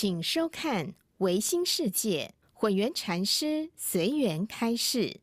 请收看《维新世界》，混元禅师随缘开示。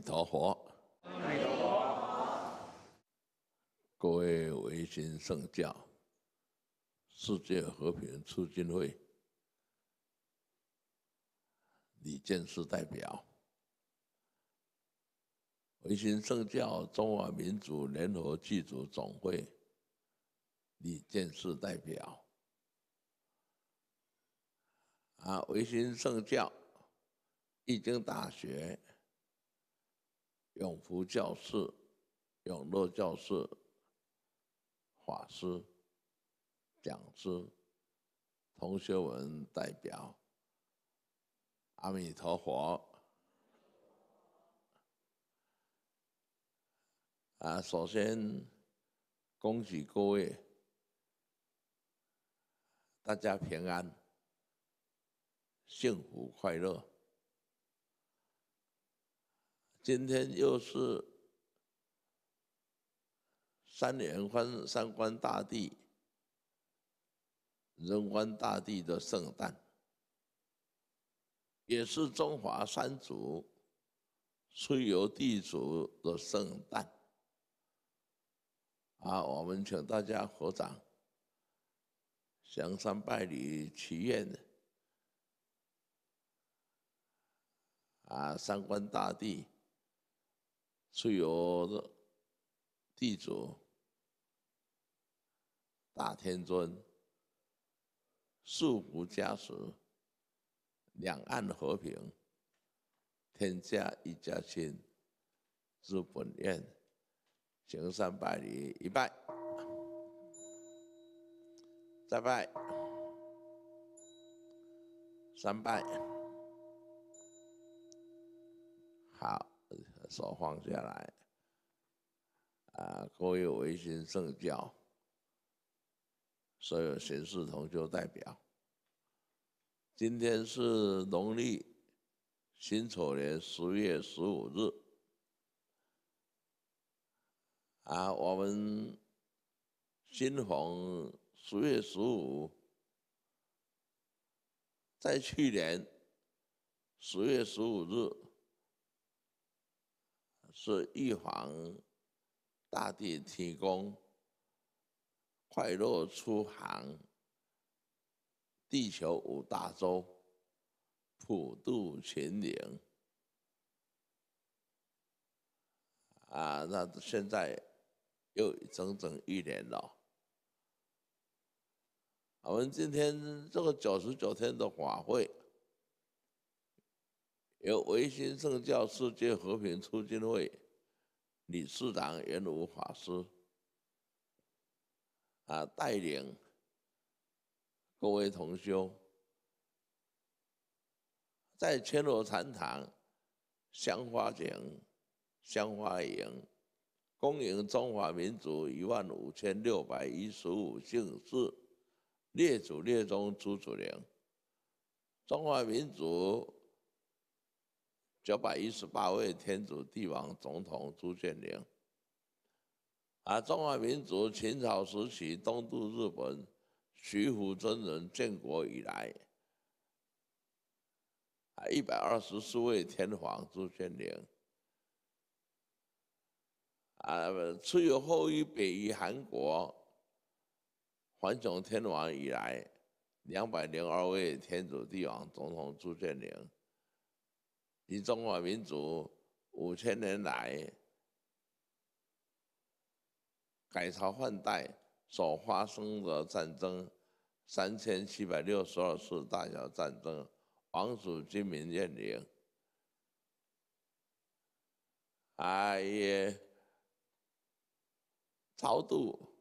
阿弥陀佛！各位维新圣教世界和平促进会李建士代表，维新圣教中华民族联合剧组总会李建士代表，啊，维新圣教易经大学。永福教士、永乐教士、法师、讲师、同学文代表，阿弥陀佛！啊，首先恭喜各位，大家平安、幸福、快乐。今天又是三连观三观大帝、人观大帝的圣诞，也是中华三祖出游地主的圣诞。啊，我们请大家合掌，香山拜礼祈愿。啊，三观大帝。是由的地主、大天尊、素不加识、两岸和平、天下一家亲，是本愿，行三百里一拜，再拜，三拜，好。手放下来，啊，各位唯新圣教，所有新式同学代表，今天是农历辛丑年十月十五日，啊，我们新红十月十五，在去年十月十五日。是玉皇大帝提供快乐出行，地球五大洲普渡全灵。啊！那现在又整整一年了。我们今天这个九十九天的法会。由维新圣教世界和平促进会理事长袁武法师，啊，带领各位同修，在千罗禅堂香花井、香花营，恭迎中华民族一万五千六百一十五姓氏列祖列宗、朱祖灵，中华民族。九百一十八位天主帝王总统朱建宁，啊，中华民族秦朝时期东渡日本，徐福真人建国以来，啊，一百二十四位天皇朱建宁，啊，出于后于北于韩国，皇兄天王以来，两百零二位天主帝王总统朱建宁。以中华民族五千年来改朝换代所发生的战争三千七百六十二次大小战争，王族军民怨灵啊，也超度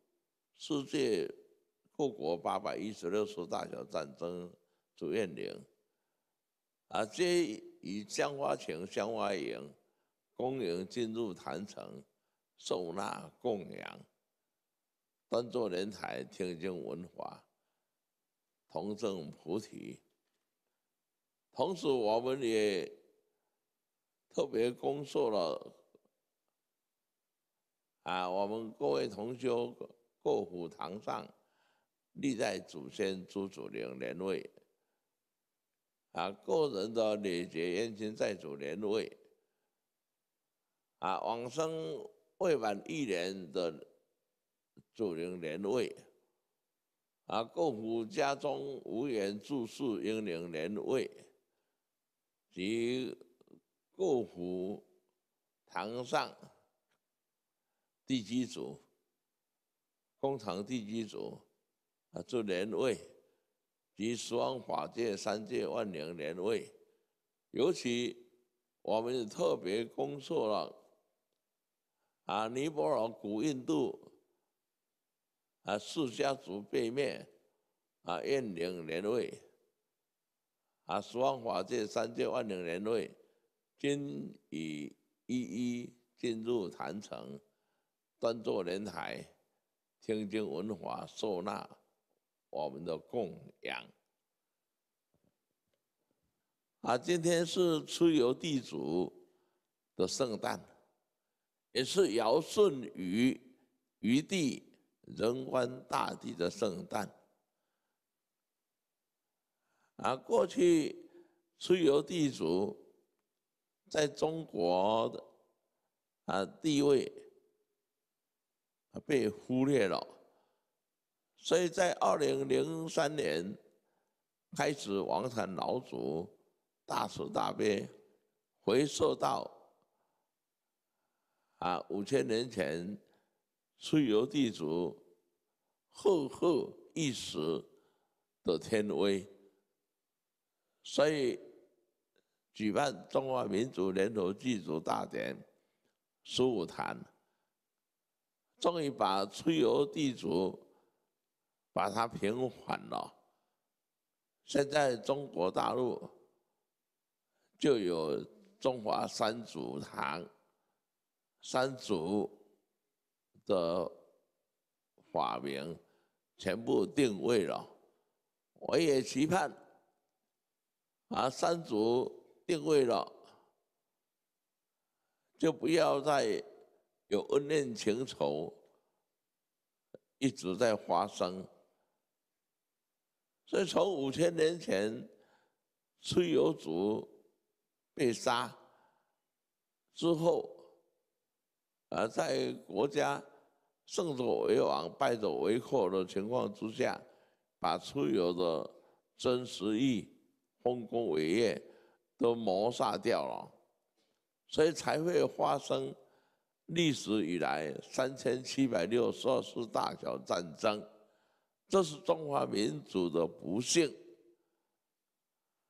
世界各国八百一十六次大小战争主怨灵啊，这。以香花钱、香花银恭迎进入坛城，受纳供养，端坐莲台，听经闻法，同证菩提。同时，我们也特别恭送了啊，我们各位同修过过堂上历代祖先诸祖灵年位。啊，个人的礼节，延请在主年位。啊，往生未满一年的主灵年位。啊，故府家中无缘住宿英灵年位，及故府堂上地基组、工厂地基组啊，做年位。及十方法界三界万灵莲位，尤其我们特别恭送了啊尼泊尔古印度啊四家族背面啊怨灵莲位啊十方法界三界万灵莲位，均已一一进入坛城，端坐莲台，听经闻法受纳。我们的供养啊，今天是出游地主的圣诞，也是尧舜禹禹帝、人文大帝的圣诞。啊，过去出游地主在中国的啊地位被忽略了。所以在二零零三年开始，王禅老祖大慈大悲，回溯到啊五千年前出游地主厚厚一石的天威，所以举办中华民族联合祭祖大典，十五坛，终于把出游地主。把它平缓了。现在中国大陆就有中华三祖堂，三祖的法名全部定位了。我也期盼，把三祖定位了，就不要再有恩怨情仇一直在发生。所以，从五千年前蚩尤族被杀之后，而在国家胜者为王、败者为寇的情况之下，把蚩尤的真实义、丰功伟业都谋杀掉了，所以才会发生历史以来三千七百六十二次大小战争。这是中华民族的不幸，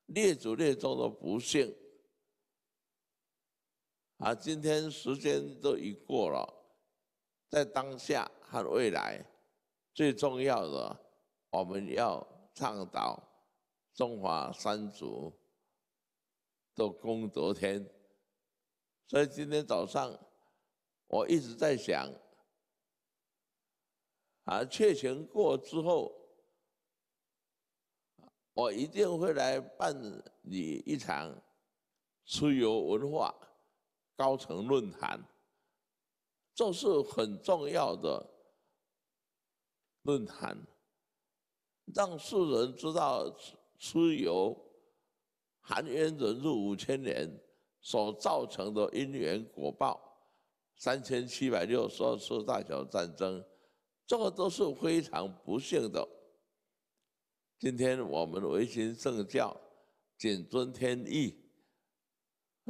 列祖列宗的不幸。啊，今天时间都已过了，在当下和未来，最重要的我们要倡导中华三族的功德天。所以今天早上，我一直在想。啊，确权过之后，我一定会来办理一场蚩尤文化高层论坛，这是很重要的论坛，让世人知道蚩尤含冤忍辱五千年所造成的因缘果报，三千七百六十二次大小战争。这个都是非常不幸的。今天我们唯心圣教，谨遵天意，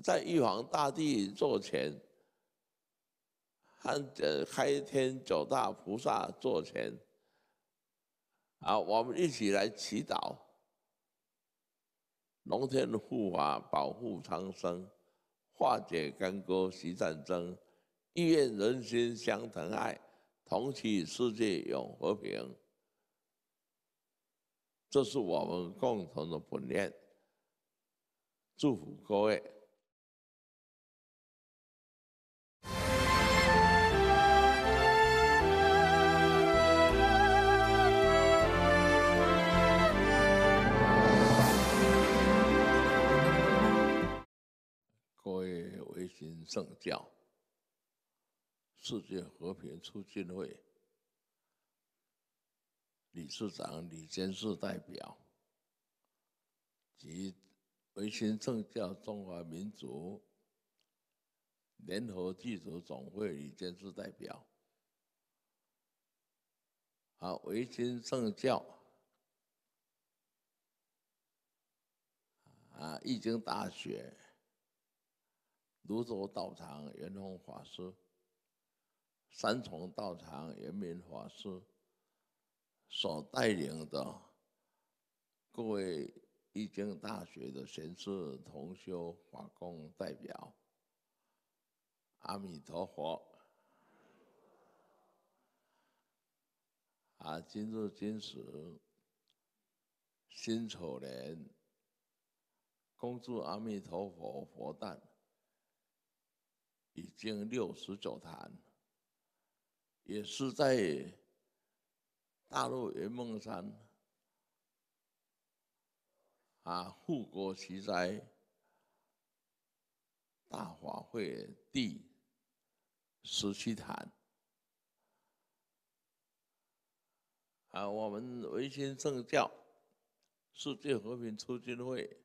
在玉皇大帝座前，看开天九大菩萨座前，啊，我们一起来祈祷，龙天护法，保护苍生，化解干戈，息战争，意愿人心相疼爱。同祈世界永和平，这是我们共同的本愿。祝福各位，各位维新圣教。世界和平促进会理事长、李理事代表，及维新政教中华民族联合技术总会理事代表，好，维新政教，啊，易经大学，泸州道场，圆通法师。三重道场，圆明法师所带领的各位易经大学的贤士同修法工代表，阿弥陀佛！啊，今日今时，辛丑年，恭祝阿弥陀佛诞已经六十九坛。也是在大陆圆梦山啊，护国奇才大法会第十七坛啊，我们维新圣教世界和平促进会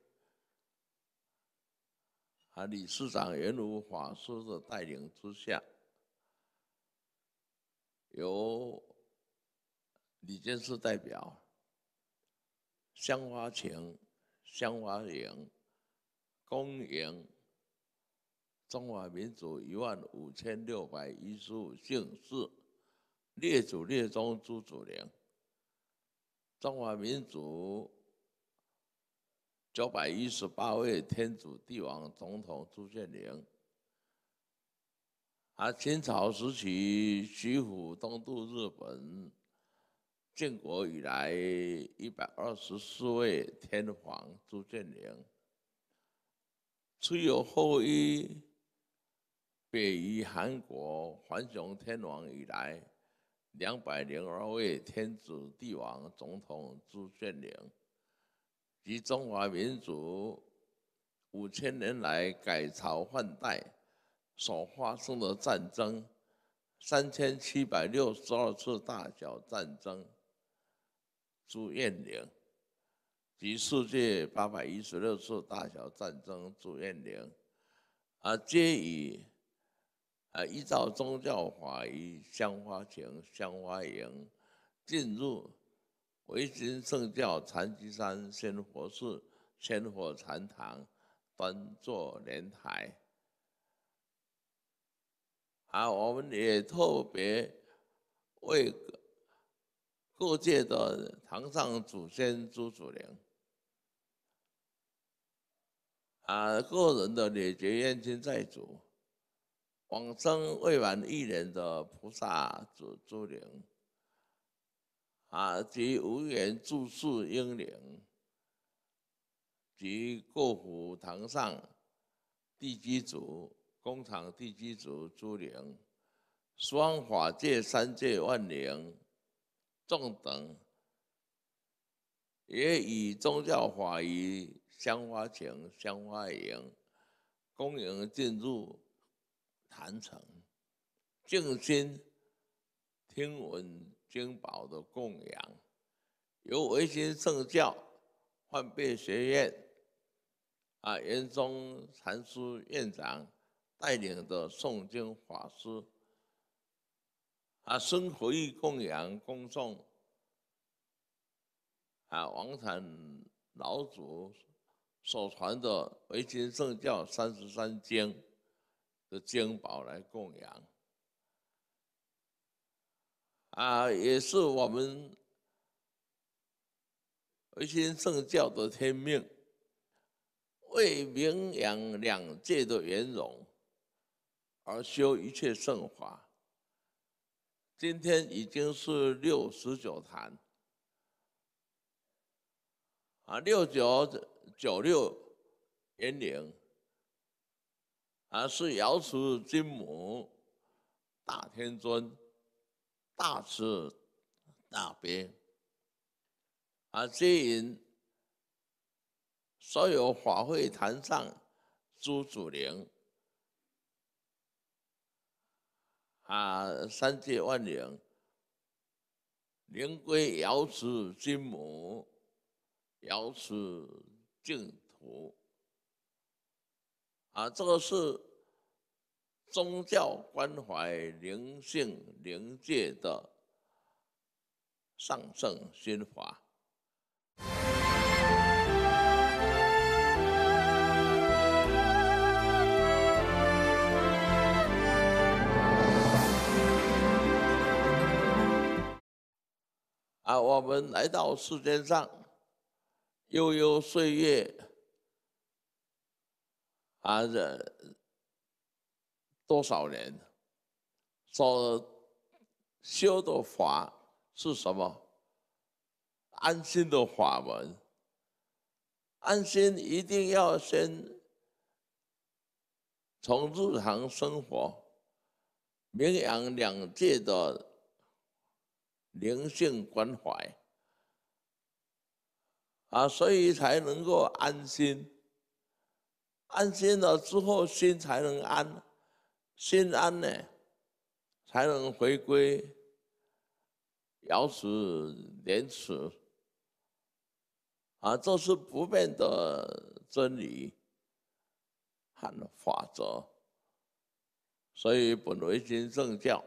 啊，理事长圆如法师的带领之下。由李建设代表。香花情，香花影，公迎中华民族一万五千六百一十五姓氏，列祖列宗朱祖陵。中华民族九百一十八位天主帝王总统朱建陵。而清朝时期，徐府东渡日本；建国以来，一百二十四位天皇朱建陵，虽有后裔；北于韩国，皇雄天王以来，两百零二位天子帝王、总统朱建陵，及中华民族五千年来改朝换代。所发生的战争，三千七百六十二次大小战争，朱彦玲及世界八百一十六次大小战争，朱彦玲，啊，皆以，啊，依照宗教法医香花钱香花营，进入维新圣教禅机山仙佛寺仙佛禅堂，端坐莲台。啊，我们也特别为各界的堂上祖先朱祖灵，啊，个人的礼节冤亲债主，往生未满一年的菩萨祖祖灵，啊，及无缘住世英灵，及各府堂上地基主。工厂地基组租赁，双法界三界万灵众等，也以宗教法仪香花情香花迎，恭迎进入坛城，静心听闻经宝的供养，由唯心圣教幻变学院，啊严宗禅师院长。带领的诵经法师，啊，生活于供养公众。啊，王禅老祖所传的维新圣教三十三经的经宝来供养。啊，也是我们维新圣教的天命，为明扬两界的圆融。而修一切圣法。今天已经是六十九坛。啊，六九九六年龄，啊，是瑶池金母、大天尊、大慈大悲，啊，接引所有法会坛上诸祖灵。啊，三界万灵，灵归瑶池金母，瑶池净土。啊，这个是宗教关怀灵性灵界的上圣心法。我们来到世间上，悠悠岁月，啊，多少年，所修的法是什么？安心的法门。安心一定要先从日常生活、名扬两界的。灵性关怀，啊，所以才能够安心。安心了之后，心才能安，心安呢，才能回归，遥持莲池。啊，这是不变的真理和法则。所以，本为心正教。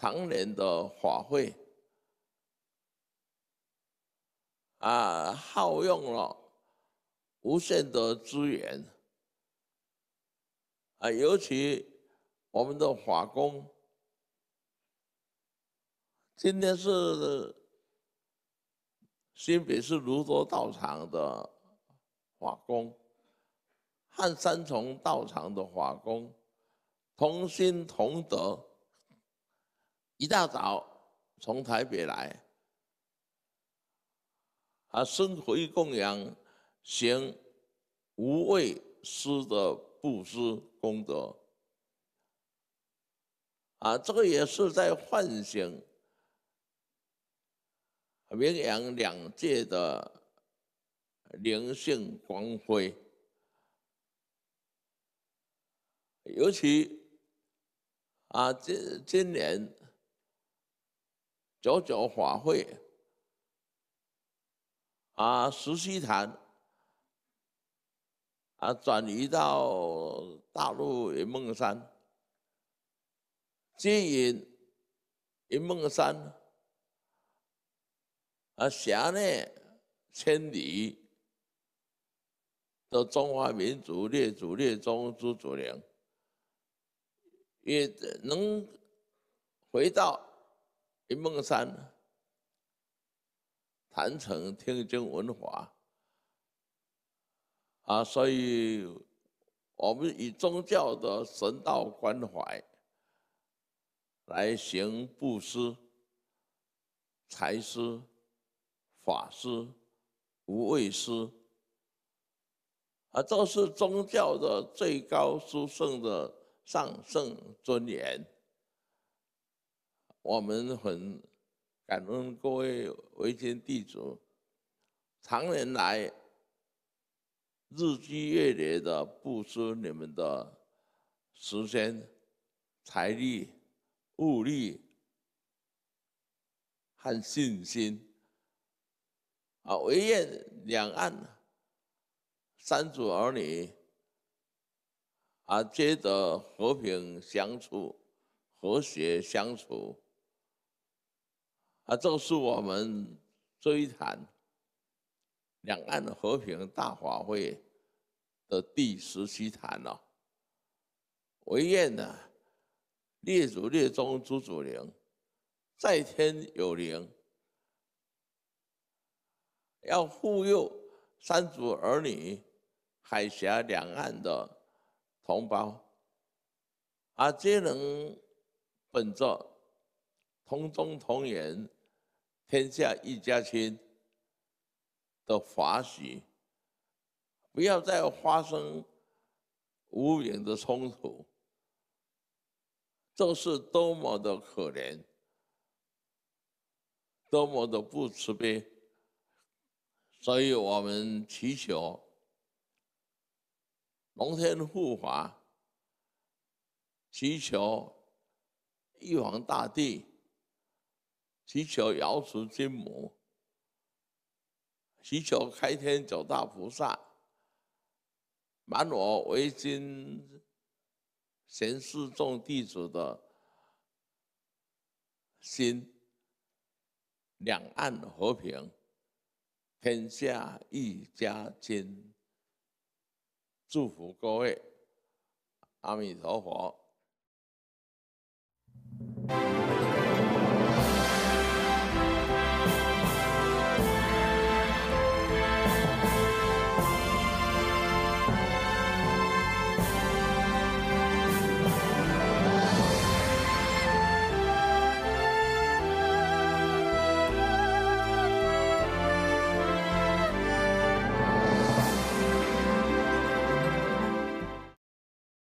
常年的法会，啊，耗用了无限的资源，啊，尤其我们的法工，今天是新北市如多道场的法工，汉三重道场的法工，同心同德。一大早从台北来，啊，生回供养行无畏师的布施功德，啊，这个也是在唤醒明阳两界的灵性光辉，尤其啊，今今年。九九法会啊，十七坛啊，转移到大陆云梦山，经营云梦山啊，辖内千里的中华民族列祖列宗之祖灵，也能回到。云梦山、坛城、天津文华，啊，所以我们以宗教的神道关怀来行布施、财施、法施、无畏施，啊，这是宗教的最高殊胜的上圣尊严。我们很感恩各位维天地主，常年来日积月累的付出，你们的时间、财力、物力和信心，啊，唯愿两岸三祖儿女啊，皆得和平相处、和谐相处。啊，这是我们追谈两岸和平大法会的第十七谈了。唯愿呢，列祖列宗诸祖灵在天有灵，要护佑三祖儿女、海峡两岸的同胞，啊，皆能本着同宗同源。天下一家亲的法喜，不要再发生无名的冲突，这是多么的可怜，多么的不慈悲！所以我们祈求龙天护法，祈求玉皇大帝。祈求瑶池金母，祈求开天九大菩萨，满我为金，贤士众弟子的心。两岸和平，天下一家亲。祝福各位，阿弥陀佛。